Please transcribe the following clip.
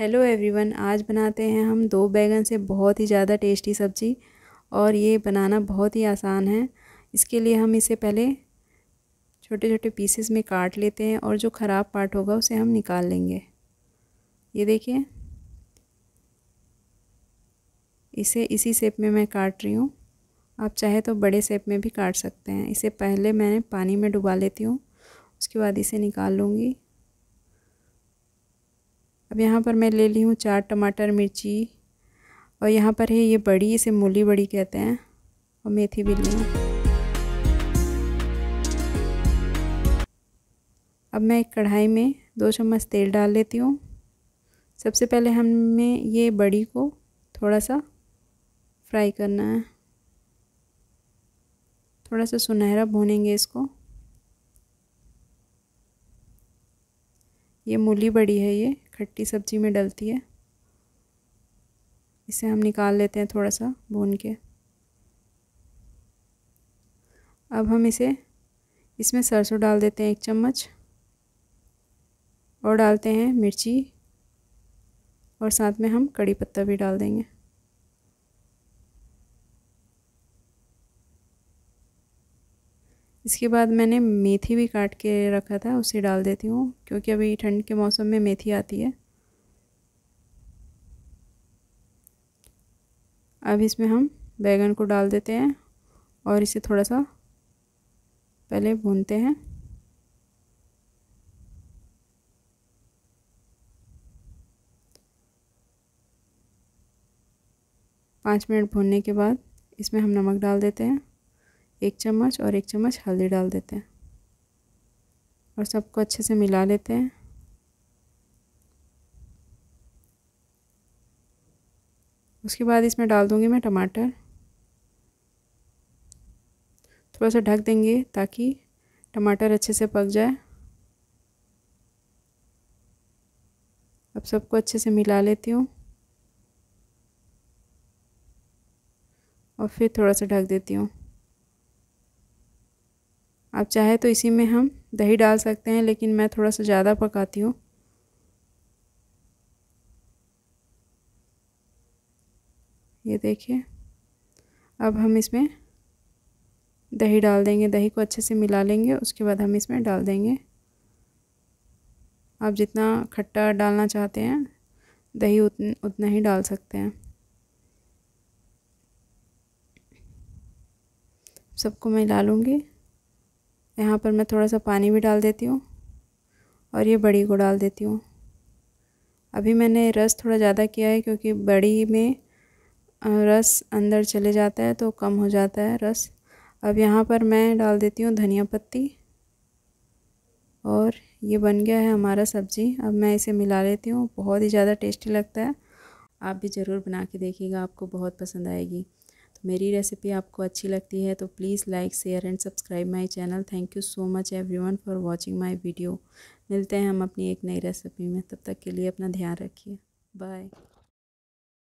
hello everyone आज बनाते हैं हम दो बैगन से बहुत ही ज़्यादा टेस्टी सब्ज़ी और ये बनाना बहुत ही आसान है इसके लिए हम इसे पहले छोटे छोटे पीसेस में काट लेते हैं और जो ख़राब पार्ट होगा उसे हम निकाल लेंगे ये देखिए इसे इसी सेप में मैं काट रही हूँ आप चाहे तो बड़े सेप में भी काट सकते हैं इसे पहले मैंने पानी में डुबा लेती हूँ उसके बाद इसे निकाल लूँगी अब यहाँ पर मैं ले ली हूँ चार टमाटर मिर्ची और यहाँ पर है ये बड़ी इसे मूली बड़ी कहते हैं और मेथी भी ली अब मैं एक कढ़ाई में दो चम्मच तेल डाल लेती हूँ सबसे पहले हमें ये बड़ी को थोड़ा सा फ्राई करना है थोड़ा सा सुनहरा भूनेंगे इसको ये मूली बड़ी है ये खट्टी सब्ज़ी में डलती है इसे हम निकाल लेते हैं थोड़ा सा भून के अब हम इसे इसमें सरसों डाल देते हैं एक चम्मच और डालते हैं मिर्ची और साथ में हम कड़ी पत्ता भी डाल देंगे इसके बाद मैंने मेथी भी काट के रखा था उसे डाल देती हूँ क्योंकि अभी ठंड के मौसम में मेथी आती है अब इसमें हम बैगन को डाल देते हैं और इसे थोड़ा सा पहले भूनते हैं पाँच मिनट भूनने के बाद इसमें हम नमक डाल देते हैं एक चम्मच और एक चम्मच हल्दी डाल देते हैं और सबको अच्छे से मिला लेते हैं उसके बाद इसमें डाल दूँगी मैं टमाटर थोड़ा सा ढक देंगे ताकि टमाटर अच्छे से पक जाए अब सबको अच्छे से मिला लेती हूँ और फिर थोड़ा सा ढक देती हूँ आप चाहे तो इसी में हम दही डाल सकते हैं लेकिन मैं थोड़ा सा ज़्यादा पकाती हूँ ये देखिए अब हम इसमें दही डाल देंगे दही को अच्छे से मिला लेंगे उसके बाद हम इसमें डाल देंगे आप जितना खट्टा डालना चाहते हैं दही उतन, उतना ही डाल सकते हैं सबको मैं डालूँगी यहाँ पर मैं थोड़ा सा पानी भी डाल देती हूँ और ये बड़ी को डाल देती हूँ अभी मैंने रस थोड़ा ज़्यादा किया है क्योंकि बड़ी में रस अंदर चले जाता है तो कम हो जाता है रस अब यहाँ पर मैं डाल देती हूँ धनिया पत्ती और ये बन गया है हमारा सब्ज़ी अब मैं इसे मिला लेती हूँ बहुत ही ज़्यादा टेस्टी लगता है आप भी ज़रूर बना के देखिएगा आपको बहुत पसंद आएगी मेरी रेसिपी आपको अच्छी लगती है तो please like share and subscribe my channel thank you so much everyone for watching my video मिलते हैं हम अपनी एक नई रेसिपी में तब तक के लिए अपना ध्यान रखिए बाय